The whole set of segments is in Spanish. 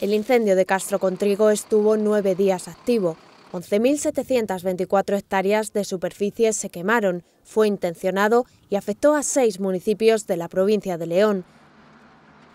El incendio de Castro Contrigo estuvo nueve días activo. 11.724 hectáreas de superficie se quemaron, fue intencionado y afectó a seis municipios de la provincia de León.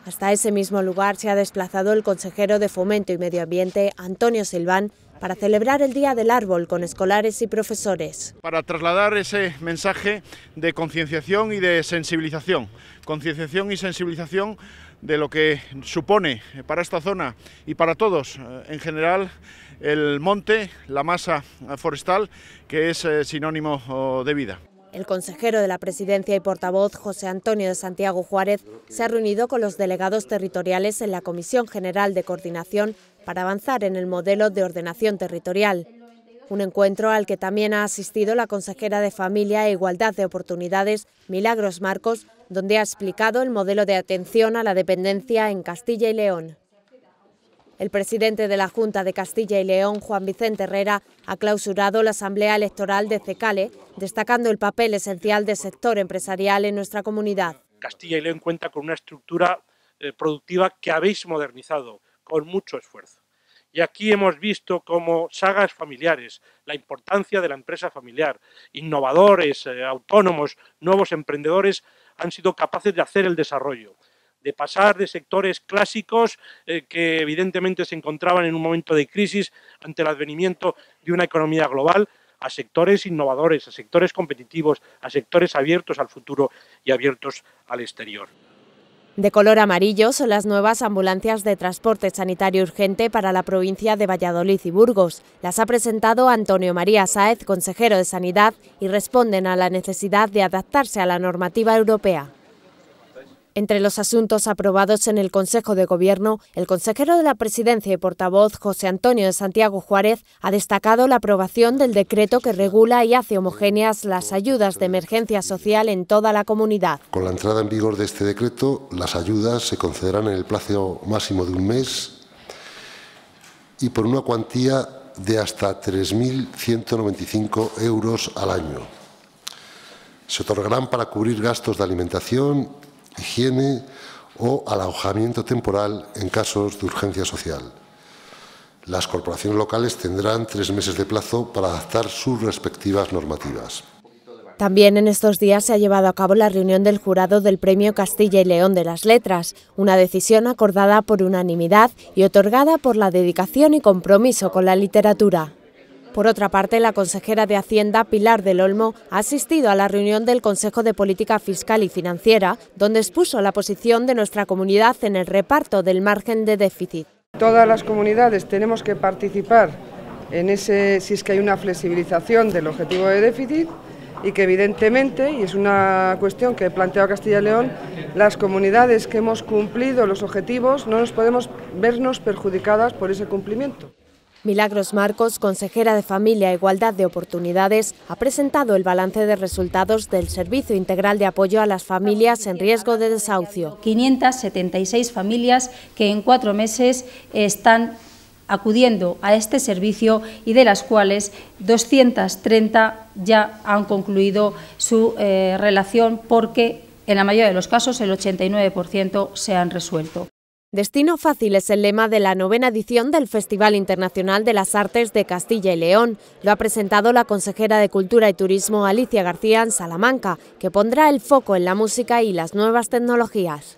Hasta ese mismo lugar se ha desplazado el consejero de Fomento y Medio Ambiente, Antonio Silván, para celebrar el Día del Árbol con escolares y profesores. Para trasladar ese mensaje de concienciación y de sensibilización, concienciación y sensibilización de lo que supone para esta zona y para todos eh, en general el monte, la masa forestal, que es eh, sinónimo de vida. El consejero de la Presidencia y portavoz José Antonio de Santiago Juárez se ha reunido con los delegados territoriales en la Comisión General de Coordinación para avanzar en el modelo de ordenación territorial. Un encuentro al que también ha asistido la consejera de Familia e Igualdad de Oportunidades, Milagros Marcos, donde ha explicado el modelo de atención a la dependencia en Castilla y León. El presidente de la Junta de Castilla y León, Juan Vicente Herrera, ha clausurado la Asamblea Electoral de Cecale, destacando el papel esencial del sector empresarial en nuestra comunidad. Castilla y León cuenta con una estructura eh, productiva que habéis modernizado, con mucho esfuerzo. Y aquí hemos visto cómo sagas familiares, la importancia de la empresa familiar, innovadores, eh, autónomos, nuevos emprendedores han sido capaces de hacer el desarrollo, de pasar de sectores clásicos eh, que evidentemente se encontraban en un momento de crisis ante el advenimiento de una economía global a sectores innovadores, a sectores competitivos, a sectores abiertos al futuro y abiertos al exterior. De color amarillo son las nuevas ambulancias de transporte sanitario urgente para la provincia de Valladolid y Burgos. Las ha presentado Antonio María Sáez, consejero de Sanidad, y responden a la necesidad de adaptarse a la normativa europea. Entre los asuntos aprobados en el Consejo de Gobierno, el consejero de la Presidencia y portavoz José Antonio de Santiago Juárez ha destacado la aprobación del decreto que regula y hace homogéneas las ayudas de emergencia social en toda la comunidad. Con la entrada en vigor de este decreto, las ayudas se concederán en el plazo máximo de un mes y por una cuantía de hasta 3.195 euros al año. Se otorgarán para cubrir gastos de alimentación higiene o alojamiento temporal en casos de urgencia social. Las corporaciones locales tendrán tres meses de plazo para adaptar sus respectivas normativas. También en estos días se ha llevado a cabo la reunión del jurado del Premio Castilla y León de las Letras, una decisión acordada por unanimidad y otorgada por la dedicación y compromiso con la literatura. Por otra parte, la consejera de Hacienda, Pilar del Olmo, ha asistido a la reunión del Consejo de Política Fiscal y Financiera, donde expuso la posición de nuestra comunidad en el reparto del margen de déficit. Todas las comunidades tenemos que participar en ese, si es que hay una flexibilización del objetivo de déficit, y que evidentemente, y es una cuestión que planteó Castilla y León, las comunidades que hemos cumplido los objetivos no nos podemos vernos perjudicadas por ese cumplimiento. Milagros Marcos, consejera de Familia e Igualdad de Oportunidades, ha presentado el balance de resultados del Servicio Integral de Apoyo a las Familias en Riesgo de Desahucio. 576 familias que en cuatro meses están acudiendo a este servicio y de las cuales 230 ya han concluido su eh, relación porque en la mayoría de los casos el 89% se han resuelto. Destino fácil es el lema de la novena edición del Festival Internacional de las Artes de Castilla y León. Lo ha presentado la consejera de Cultura y Turismo Alicia García en Salamanca, que pondrá el foco en la música y las nuevas tecnologías.